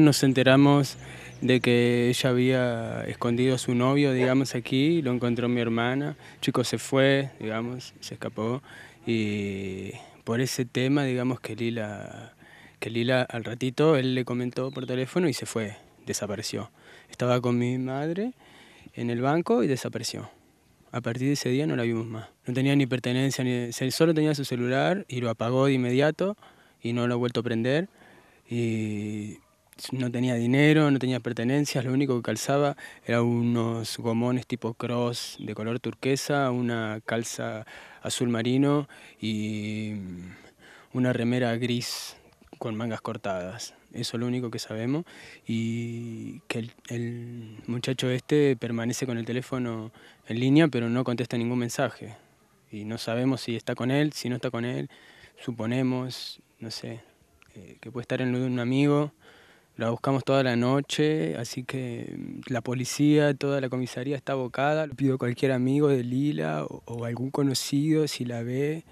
Nos enteramos de que ella había escondido a su novio, digamos, aquí, lo encontró mi hermana, el chico se fue, digamos, se escapó, y por ese tema, digamos, que Lila, que Lila al ratito, él le comentó por teléfono y se fue, desapareció. Estaba con mi madre en el banco y desapareció. A partir de ese día no la vimos más. No tenía ni pertenencia, ni, solo tenía su celular y lo apagó de inmediato y no lo ha vuelto a prender. Y no tenía dinero, no tenía pertenencias, lo único que calzaba era unos gomones tipo cross de color turquesa, una calza azul marino y mm, una remera gris con mangas cortadas. Eso es lo único que sabemos. Y que el, muchacho este permanece con el teléfono en línea, pero no contesta ningún mensaje. Y no sabemos si está con él, si no está con él. Suponemos, no sé, eh, que puede estar en lo de un amigo. La buscamos toda la noche, así que mm, la policía, toda la comisaría está abocada. pido a cualquier amigo de Lila o, algún conocido si la ve,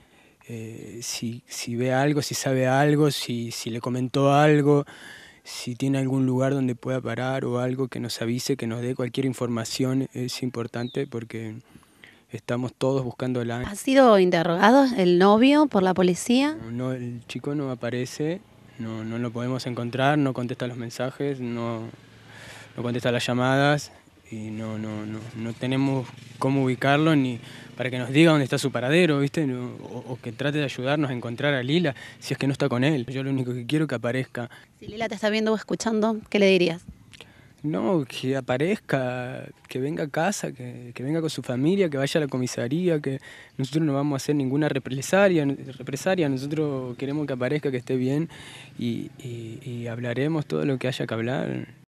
eh, si, si, ve algo, si sabe algo, si, si le comentó algo, si tiene algún lugar donde pueda parar o algo que nos avise, que nos dé cualquier información, es importante porque estamos todos buscando la... ¿Ha sido interrogado el novio por la policía? no el chico no aparece no, no lo podemos encontrar, no contesta los mensajes, no, no contesta las llamadas y no, no, no, no, tenemos cómo ubicarlo ni para que nos diga dónde está su paradero, ¿viste? O, o, que trate de ayudarnos a encontrar a Lila si es que no está con él. Yo lo único que quiero es que aparezca. Si Lila te está viendo o escuchando, ¿qué le dirías? No, que aparezca, que venga a casa, que, que, venga con su familia, que vaya a la comisaría, que nosotros no vamos a hacer ninguna represalia, represalia. nosotros queremos que aparezca, que esté bien y, y hablaremos todo lo que haya que hablar.